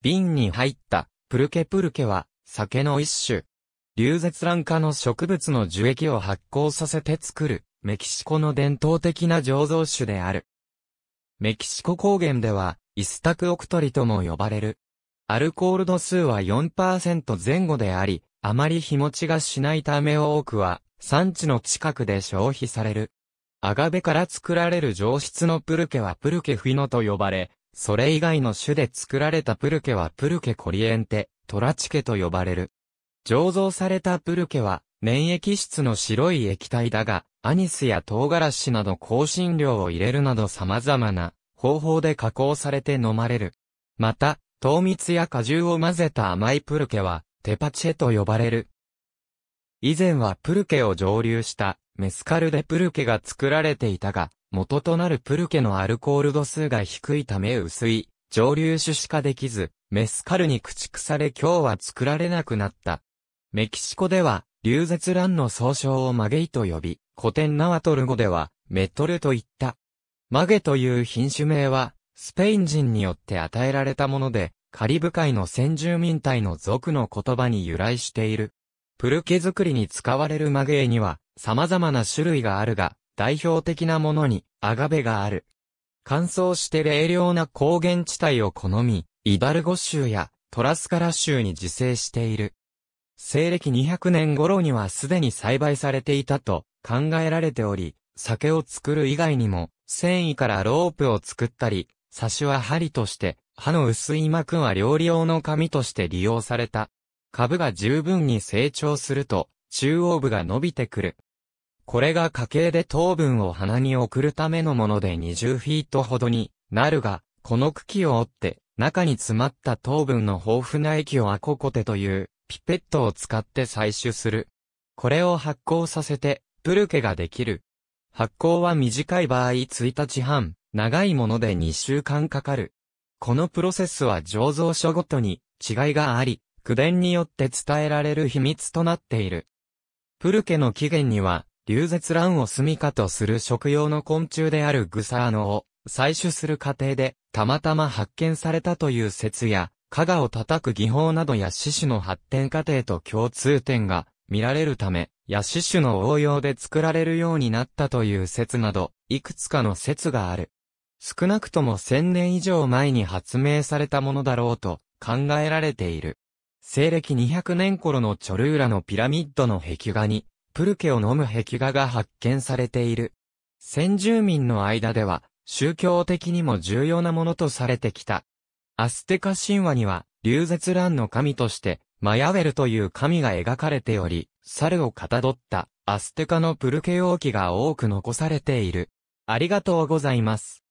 瓶に入ったプルケプルケは酒の一種。流絶卵化の植物の樹液を発酵させて作るメキシコの伝統的な醸造酒である。メキシコ高原ではイスタクオクトリとも呼ばれる。アルコール度数は4%前後であり、あまり日持ちがしないため多くは産地の近くで消費される。アガベから作られる上質のプルケはプルケフィノと呼ばれ、それ以外の種で作られたプルケはプルケコリエンテ、トラチケと呼ばれる。醸造されたプルケは、粘液質の白い液体だが、アニスや唐辛子など香辛料を入れるなど様々な方法で加工されて飲まれる。また、糖蜜や果汁を混ぜた甘いプルケは、テパチェと呼ばれる。以前はプルケを蒸留したメスカルでプルケが作られていたが、元となるプルケのアルコール度数が低いため薄い、蒸留酒しかできず、メスカルに駆逐され今日は作られなくなった。メキシコでは、流絶乱の総称をマゲイと呼び、古典ナワトル語では、メトルと言った。マゲという品種名は、スペイン人によって与えられたもので、カリブ海の先住民体の族の言葉に由来している。プルケ作りに使われるマゲイには、様々な種類があるが、代表的なものにアガベがある。乾燥して冷涼な高原地帯を好み、イバルゴ州やトラスカラ州に自生している。西暦200年頃にはすでに栽培されていたと考えられており、酒を作る以外にも、繊維からロープを作ったり、サシは針として、歯の薄い膜は料理用の紙として利用された。株が十分に成長すると、中央部が伸びてくる。これが家計で糖分を鼻に送るためのもので20フィートほどになるが、この茎を折って、中に詰まった糖分の豊富な液をアココテというピペットを使って採取する。これを発酵させて、プルケができる。発酵は短い場合1日半、長いもので2週間かかる。このプロセスは醸造所ごとに違いがあり、区伝によって伝えられる秘密となっている。プルケの起源には、流絶卵を住みかとする食用の昆虫であるグサーノを採取する過程でたまたま発見されたという説や、加賀を叩く技法などや死種の発展過程と共通点が見られるため、や死種の応用で作られるようになったという説など、いくつかの説がある。少なくとも1000年以上前に発明されたものだろうと考えられている。西暦200年頃のチョルーラのピラミッドの壁画にプルケを飲む壁画が発見されている。先住民の間では、宗教的にも重要なものとされてきた。アステカ神話には、流絶乱の神として、マヤウェルという神が描かれており、猿をかたどったアステカのプルケ容器が多く残されている。ありがとうございます。